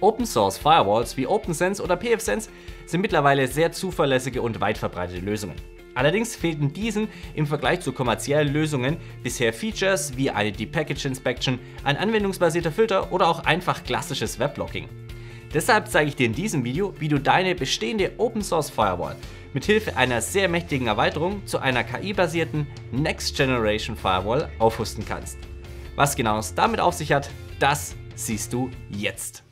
Open Source Firewalls wie OpenSense oder pfSense sind mittlerweile sehr zuverlässige und weit verbreitete Lösungen. Allerdings fehlten diesen im Vergleich zu kommerziellen Lösungen bisher Features wie eine Deep Package Inspection, ein anwendungsbasierter Filter oder auch einfach klassisches Weblocking. Deshalb zeige ich dir in diesem Video, wie du deine bestehende Open Source Firewall mit Hilfe einer sehr mächtigen Erweiterung zu einer KI-basierten Next Generation Firewall aufrüsten kannst. Was genau es damit auf sich hat, das siehst du jetzt.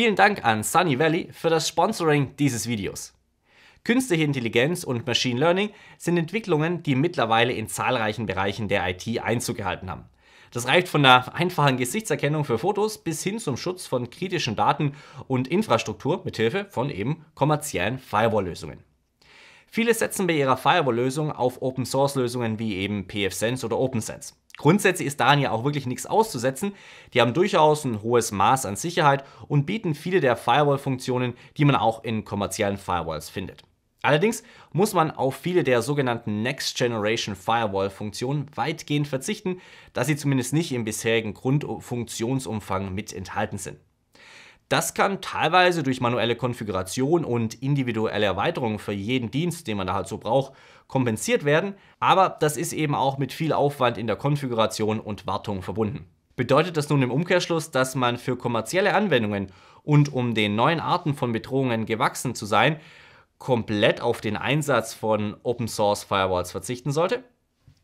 Vielen Dank an Sunny Valley für das Sponsoring dieses Videos. Künstliche Intelligenz und Machine Learning sind Entwicklungen, die mittlerweile in zahlreichen Bereichen der IT Einzug gehalten haben. Das reicht von der einfachen Gesichtserkennung für Fotos bis hin zum Schutz von kritischen Daten und Infrastruktur mithilfe von eben kommerziellen Firewall-Lösungen. Viele setzen bei ihrer Firewall-Lösung auf Open-Source-Lösungen wie eben pfSense oder OpenSense. Grundsätzlich ist daran ja auch wirklich nichts auszusetzen. Die haben durchaus ein hohes Maß an Sicherheit und bieten viele der Firewall-Funktionen, die man auch in kommerziellen Firewalls findet. Allerdings muss man auf viele der sogenannten Next Generation Firewall-Funktionen weitgehend verzichten, da sie zumindest nicht im bisherigen Grundfunktionsumfang mit enthalten sind. Das kann teilweise durch manuelle Konfiguration und individuelle Erweiterungen für jeden Dienst, den man da halt so braucht, kompensiert werden, aber das ist eben auch mit viel Aufwand in der Konfiguration und Wartung verbunden. Bedeutet das nun im Umkehrschluss, dass man für kommerzielle Anwendungen und um den neuen Arten von Bedrohungen gewachsen zu sein, komplett auf den Einsatz von Open Source Firewalls verzichten sollte?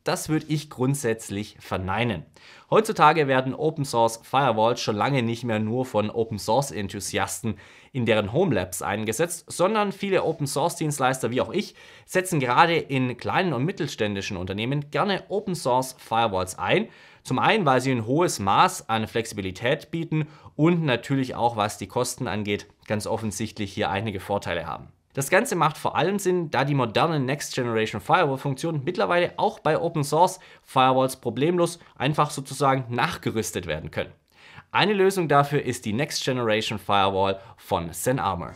Das würde ich grundsätzlich verneinen. Heutzutage werden Open Source Firewalls schon lange nicht mehr nur von Open Source Enthusiasten in deren Homelabs eingesetzt, sondern viele Open Source Dienstleister wie auch ich setzen gerade in kleinen und mittelständischen Unternehmen gerne Open Source Firewalls ein. Zum einen, weil sie ein hohes Maß an Flexibilität bieten und natürlich auch, was die Kosten angeht, ganz offensichtlich hier einige Vorteile haben. Das Ganze macht vor allem Sinn, da die modernen Next Generation Firewall-Funktionen mittlerweile auch bei Open Source Firewalls problemlos einfach sozusagen nachgerüstet werden können. Eine Lösung dafür ist die Next Generation Firewall von SenArmor.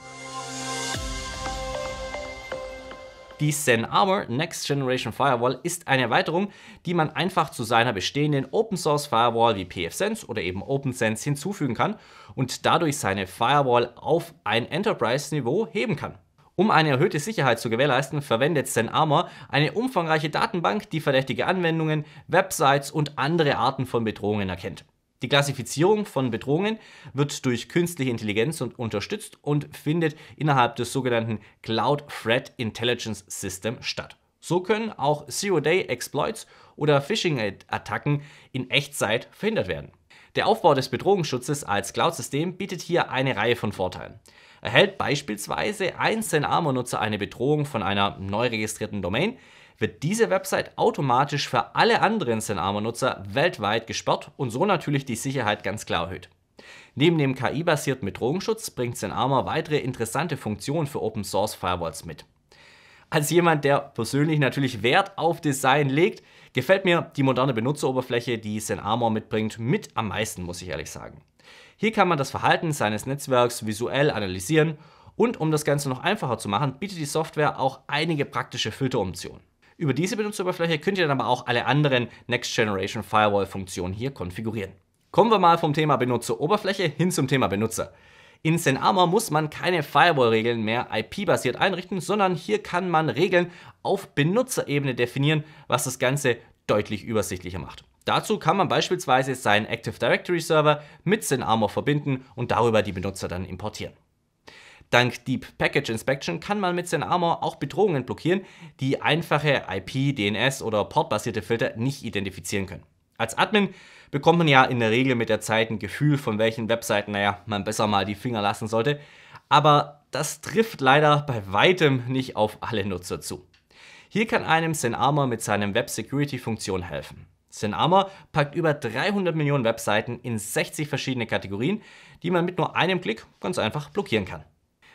Die SenArmor Next Generation Firewall ist eine Erweiterung, die man einfach zu seiner bestehenden Open Source Firewall wie pfSense oder eben OpenSense hinzufügen kann und dadurch seine Firewall auf ein Enterprise-Niveau heben kann. Um eine erhöhte Sicherheit zu gewährleisten, verwendet ZenArmor eine umfangreiche Datenbank, die verdächtige Anwendungen, Websites und andere Arten von Bedrohungen erkennt. Die Klassifizierung von Bedrohungen wird durch künstliche Intelligenz und unterstützt und findet innerhalb des sogenannten Cloud Threat Intelligence System statt. So können auch Zero-Day-Exploits oder Phishing-Attacken in Echtzeit verhindert werden. Der Aufbau des Bedrohungsschutzes als Cloud-System bietet hier eine Reihe von Vorteilen. Erhält beispielsweise ein Senamo-Nutzer eine Bedrohung von einer neu registrierten Domain, wird diese Website automatisch für alle anderen Senamo-Nutzer weltweit gesperrt und so natürlich die Sicherheit ganz klar erhöht. Neben dem KI-basierten Bedrohungsschutz bringt Senarmer weitere interessante Funktionen für Open Source Firewalls mit. Als jemand, der persönlich natürlich Wert auf Design legt, Gefällt mir die moderne Benutzeroberfläche, die SenArmor mitbringt, mit am meisten, muss ich ehrlich sagen. Hier kann man das Verhalten seines Netzwerks visuell analysieren und um das Ganze noch einfacher zu machen, bietet die Software auch einige praktische Filteroptionen. Über diese Benutzeroberfläche könnt ihr dann aber auch alle anderen Next Generation Firewall Funktionen hier konfigurieren. Kommen wir mal vom Thema Benutzeroberfläche hin zum Thema Benutzer. In Senama muss man keine Firewall-Regeln mehr IP-basiert einrichten, sondern hier kann man Regeln auf Benutzerebene definieren, was das Ganze deutlich übersichtlicher macht. Dazu kann man beispielsweise seinen Active Directory Server mit SynArmor verbinden und darüber die Benutzer dann importieren. Dank Deep Package Inspection kann man mit SynArmor auch Bedrohungen blockieren, die einfache IP, DNS oder portbasierte Filter nicht identifizieren können. Als Admin bekommt man ja in der Regel mit der Zeit ein Gefühl, von welchen Webseiten, naja, man besser mal die Finger lassen sollte. Aber das trifft leider bei weitem nicht auf alle Nutzer zu. Hier kann einem SynArmor mit seinem Web Security Funktion helfen. SynArmor packt über 300 Millionen Webseiten in 60 verschiedene Kategorien, die man mit nur einem Klick ganz einfach blockieren kann.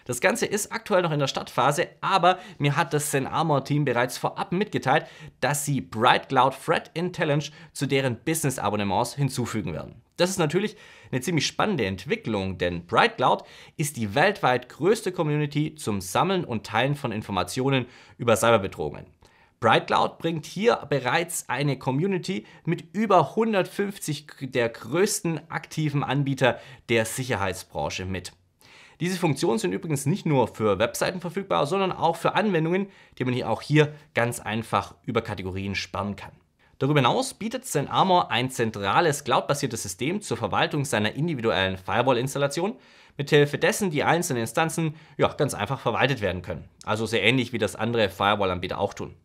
Das Ganze ist aktuell noch in der Startphase, aber mir hat das Zen Armor Team bereits vorab mitgeteilt, dass sie Bright Cloud Threat Intelligence zu deren Business Abonnements hinzufügen werden. Das ist natürlich eine ziemlich spannende Entwicklung, denn Bright Cloud ist die weltweit größte Community zum Sammeln und Teilen von Informationen über Cyberbedrohungen. BrightCloud bringt hier bereits eine Community mit über 150 der größten aktiven Anbieter der Sicherheitsbranche mit. Diese Funktionen sind übrigens nicht nur für Webseiten verfügbar, sondern auch für Anwendungen, die man hier auch hier ganz einfach über Kategorien sperren kann. Darüber hinaus bietet SenArmor ein zentrales cloudbasiertes System zur Verwaltung seiner individuellen Firewall-Installation, mithilfe dessen die einzelnen Instanzen ja, ganz einfach verwaltet werden können. Also sehr ähnlich wie das andere Firewall-Anbieter auch tun.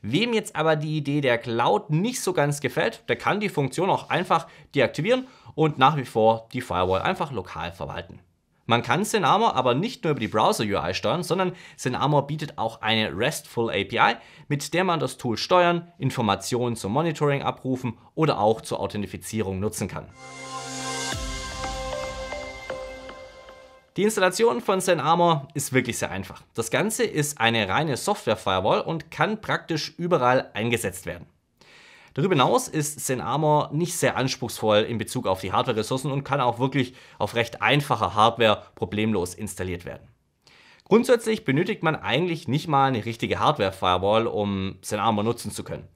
Wem jetzt aber die Idee der Cloud nicht so ganz gefällt, der kann die Funktion auch einfach deaktivieren und nach wie vor die Firewall einfach lokal verwalten. Man kann Senamor aber nicht nur über die Browser-UI steuern, sondern Senamor bietet auch eine RESTful API, mit der man das Tool steuern, Informationen zum Monitoring abrufen oder auch zur Authentifizierung nutzen kann. Die Installation von SenArmor ist wirklich sehr einfach. Das Ganze ist eine reine Software-Firewall und kann praktisch überall eingesetzt werden. Darüber hinaus ist Zen Armor nicht sehr anspruchsvoll in Bezug auf die Hardware-Ressourcen und kann auch wirklich auf recht einfacher Hardware problemlos installiert werden. Grundsätzlich benötigt man eigentlich nicht mal eine richtige Hardware-Firewall, um Zen Armor nutzen zu können.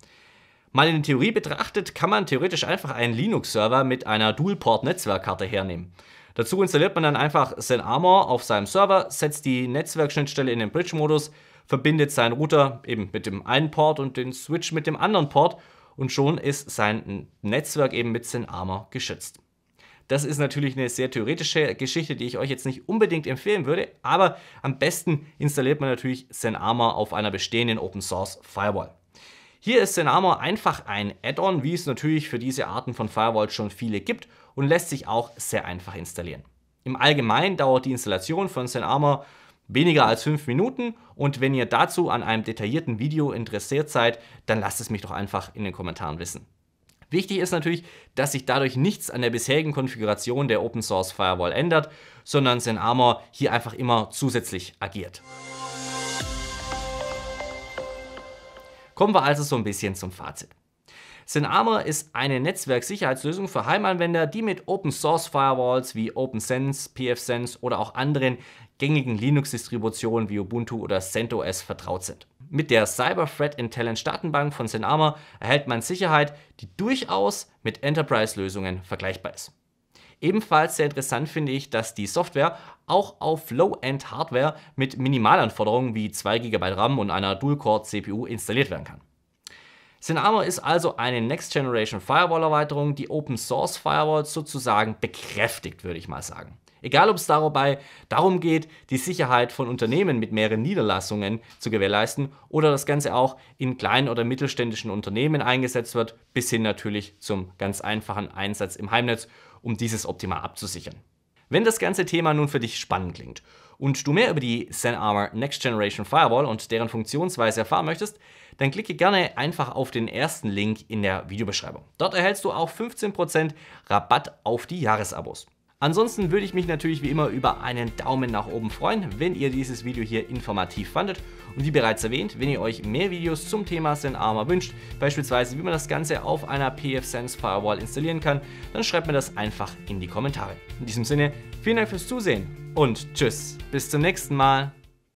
Mal in der Theorie betrachtet, kann man theoretisch einfach einen Linux-Server mit einer Dual-Port-Netzwerkkarte hernehmen. Dazu installiert man dann einfach Zen Armor auf seinem Server, setzt die Netzwerkschnittstelle in den Bridge-Modus, verbindet seinen Router eben mit dem einen Port und den Switch mit dem anderen Port und schon ist sein Netzwerk eben mit Zenarmer geschützt. Das ist natürlich eine sehr theoretische Geschichte, die ich euch jetzt nicht unbedingt empfehlen würde, aber am besten installiert man natürlich Zenarmer auf einer bestehenden Open Source Firewall. Hier ist Zenarmer einfach ein Add-on, wie es natürlich für diese Arten von Firewalls schon viele gibt und lässt sich auch sehr einfach installieren. Im Allgemeinen dauert die Installation von Zenarmer weniger als fünf Minuten. Und wenn ihr dazu an einem detaillierten Video interessiert seid, dann lasst es mich doch einfach in den Kommentaren wissen. Wichtig ist natürlich, dass sich dadurch nichts an der bisherigen Konfiguration der Open Source Firewall ändert, sondern SenArmor hier einfach immer zusätzlich agiert. Kommen wir also so ein bisschen zum Fazit. SenArmor ist eine Netzwerksicherheitslösung für Heimanwender, die mit Open Source Firewalls wie OpenSense, pfSense oder auch anderen gängigen Linux-Distributionen wie Ubuntu oder CentOS vertraut sind. Mit der Cyber Threat Intelligence Datenbank von Senama erhält man Sicherheit, die durchaus mit Enterprise-Lösungen vergleichbar ist. Ebenfalls sehr interessant finde ich, dass die Software auch auf Low-End-Hardware mit Minimalanforderungen wie 2 GB RAM und einer Dual-Core-CPU installiert werden kann. Synamo ist also eine Next Generation Firewall Erweiterung, die Open Source Firewalls sozusagen bekräftigt, würde ich mal sagen. Egal ob es dabei darum geht, die Sicherheit von Unternehmen mit mehreren Niederlassungen zu gewährleisten oder das Ganze auch in kleinen oder mittelständischen Unternehmen eingesetzt wird, bis hin natürlich zum ganz einfachen Einsatz im Heimnetz, um dieses optimal abzusichern. Wenn das ganze Thema nun für dich spannend klingt und du mehr über die SenArmor Next Generation Firewall und deren Funktionsweise erfahren möchtest, dann klicke gerne einfach auf den ersten Link in der Videobeschreibung. Dort erhältst du auch 15% Rabatt auf die Jahresabos. Ansonsten würde ich mich natürlich wie immer über einen Daumen nach oben freuen, wenn ihr dieses Video hier informativ fandet. Und wie bereits erwähnt, wenn ihr euch mehr Videos zum Thema Sin Armor wünscht, beispielsweise wie man das Ganze auf einer PFSense Firewall installieren kann, dann schreibt mir das einfach in die Kommentare. In diesem Sinne, vielen Dank fürs Zusehen und tschüss, bis zum nächsten Mal.